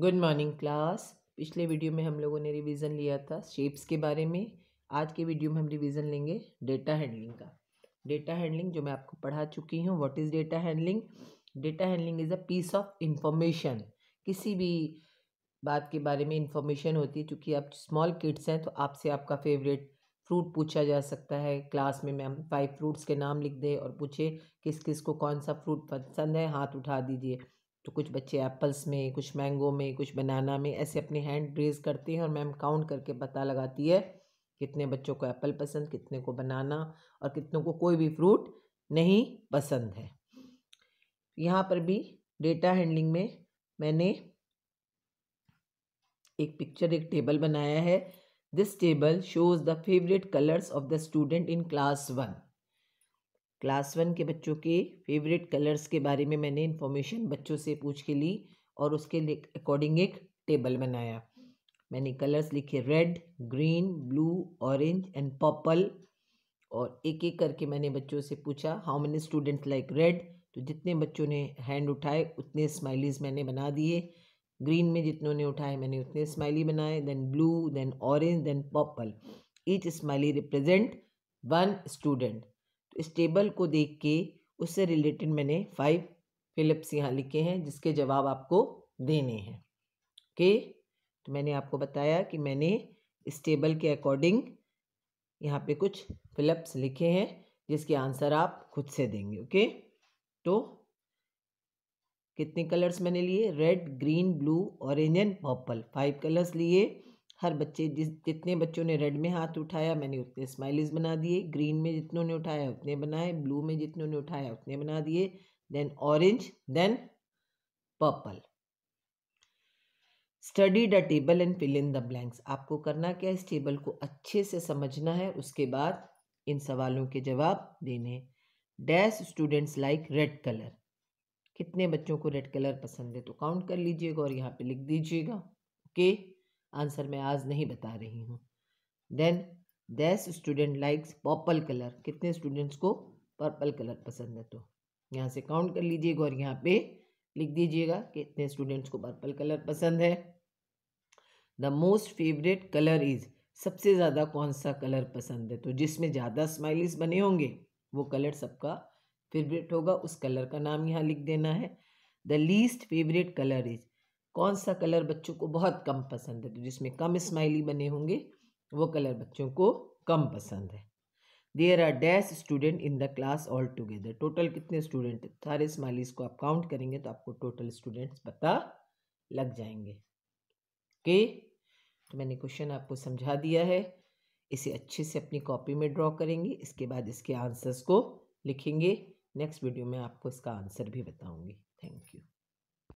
Good morning class पिछले video में हम लोगों ने रिवीजन लिया था शेप्स के बारे में आज के वीडियो में हम रिवीजन लेंगे डेटा हैंडलिंग का डेटा हैंडलिंग जो मैं आपको पढ़ा चुकी हूँ what is data handling data handling is a piece of information किसी भी बात के बारे में इंफॉर्मेशन होती है चूँकि आप स्मॉल किड्स हैं तो आपसे आपका फेवरेट फ्रूट पूछा जा सकता है क्लास में मैम फाइव फ्रूट्स के नाम लिख दें और पूछे किस किस को कौन सा फ्रूट पसंद है हाथ उठा दीजिए तो कुछ बच्चे एप्पल्स में कुछ मैंगो में कुछ बनाना में ऐसे अपने हैंड रेज करते हैं और मैम काउंट करके पता लगाती है कितने बच्चों को एप्पल पसंद कितने को बनाना और कितनों को कोई भी फ्रूट नहीं पसंद है यहाँ पर भी डेटा हैंडलिंग में मैंने एक पिक्चर एक टेबल बनाया है this table shows the favourite colours of the student in class one class one के बच्चों के फेवरेट कलर्स के बारे में मैंने इन्फॉर्मेशन बच्चों से पूछ के ली और उसके अकॉर्डिंग एक टेबल बनाया मैंने कलर्स लिखे red green blue orange and purple और एक एक करके मैंने बच्चों से पूछा how many student like red तो जितने बच्चों ने हैंड उठाए उतने स्माइलीज मैंने बना दिए ग्रीन में जितनों ने उठाए मैंने उतने स्माइली बनाए then blue then orange then purple each smiley represent one student इस टेबल को देख के उससे रिलेटेड मैंने फाइव फिलिप्स यहाँ लिखे हैं जिसके जवाब आपको देने हैं ओके तो मैंने आपको बताया कि मैंने इस टेबल के अकॉर्डिंग यहाँ पे कुछ फिलिप्स लिखे हैं जिसके आंसर आप खुद से देंगे ओके तो कितने कलर्स मैंने लिए red green blue orange and purple five colours लिए हर बच्चे जिस जितने बच्चों ने रेड में हाथ उठाया मैंने उतने स्माइलीज बना दिए ग्रीन में जितनों ने उठाया उतने बनाए ब्लू में जितनों ने उठाया उतने बना दिए then orange then purple study the table and fill in the blanks आपको करना क्या है इस टेबल को अच्छे से समझना है उसके बाद इन सवालों के जवाब देने dash students like red colour कितने बच्चों को रेड कलर पसंद है तो काउंट कर लीजिएगा और यहाँ पे लिख दीजिएगा ओके okay? आंसर मैं आज नहीं बता रही हूँ then dash student likes purple colour कितने स्टूडेंट्स को पर्पल कलर पसंद है तो यहाँ से काउंट कर लीजिएगा और यहाँ पे लिख दीजिएगा कि इतने स्टूडेंट्स को पर्पल कलर पसंद है the most favourite colour is सबसे ज़्यादा कौन सा कलर पसंद है तो जिसमें ज़्यादा स्माइलिस बने होंगे वो कलर सबका फेवरेट होगा उस कलर का नाम यहाँ लिख देना है the least favourite colour is कौन सा कलर बच्चों को बहुत कम पसंद है तो जिसमें कम स्माइली बने होंगे वो कलर बच्चों को कम पसंद है there are dash student in the class all together total कितने स्टूडेंट सारे स्माइलीज को आप काउंट करेंगे तो आपको टोटल स्टूडेंट्स पता लग जाएंगे ओके तो मैंने क्वेश्चन आपको समझा दिया है इसे अच्छे से अपनी कॉपी में ड्रॉ करेंगे इसके बाद इसके आंसर्स को लिखेंगे नेक्स्ट वीडियो में आपको इसका आंसर भी बताऊंगी थैंक यू